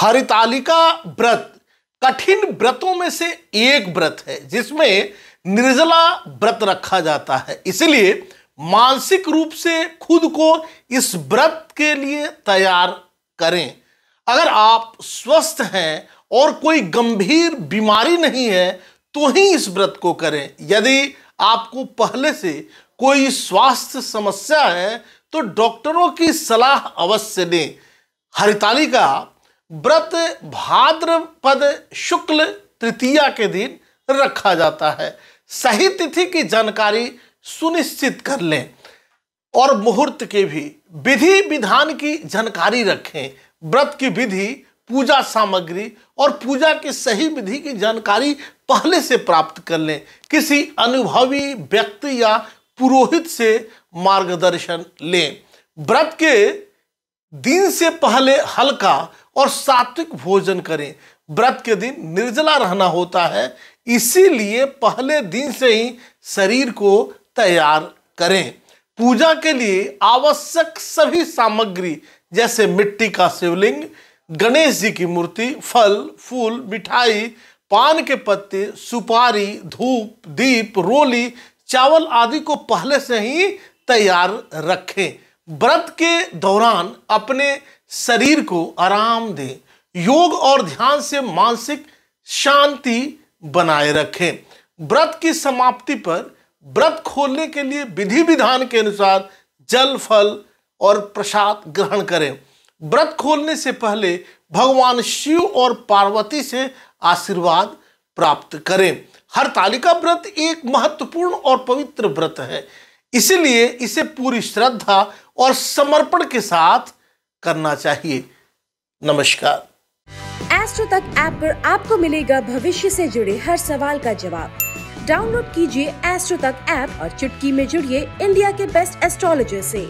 हरितालिका व्रत कठिन व्रतों में से एक व्रत है जिसमें निर्जला व्रत रखा जाता है इसलिए मानसिक रूप से खुद को इस व्रत के लिए तैयार करें अगर आप स्वस्थ हैं और कोई गंभीर बीमारी नहीं है तो ही इस व्रत को करें यदि आपको पहले से कोई स्वास्थ्य समस्या है तो डॉक्टरों की सलाह अवश्य लें हरितालिका व्रत भाद्रपद शुक्ल तृतीया के दिन रखा जाता है सही तिथि की जानकारी सुनिश्चित कर लें और मुहूर्त के भी विधि विधान की जानकारी रखें व्रत की विधि पूजा सामग्री और पूजा की सही विधि की जानकारी पहले से प्राप्त कर लें किसी अनुभवी व्यक्ति या पुरोहित से मार्गदर्शन लें व्रत के दिन से पहले हल्का और सात्विक भोजन करें व्रत के दिन निर्जला रहना होता है इसीलिए पहले दिन से ही शरीर को तैयार करें पूजा के लिए आवश्यक सभी सामग्री जैसे मिट्टी का शिवलिंग गणेश जी की मूर्ति फल फूल मिठाई पान के पत्ते सुपारी धूप दीप रोली चावल आदि को पहले से ही तैयार रखें व्रत के दौरान अपने शरीर को आराम दें योग और ध्यान से मानसिक शांति बनाए रखें व्रत की समाप्ति पर व्रत खोलने के लिए विधि विधान के अनुसार जल फल और प्रसाद ग्रहण करें व्रत खोलने से पहले भगवान शिव और पार्वती से आशीर्वाद प्राप्त करें हरतालिका व्रत एक महत्वपूर्ण और पवित्र व्रत है इसलिए इसे पूरी श्रद्धा और समर्पण के साथ करना चाहिए नमस्कार एस्ट्रो तक ऐप आप पर आपको मिलेगा भविष्य से जुड़े हर सवाल का जवाब डाउनलोड कीजिए एस्ट्रो तक ऐप और चुटकी में जुड़िए इंडिया के बेस्ट एस्ट्रोलॉजर से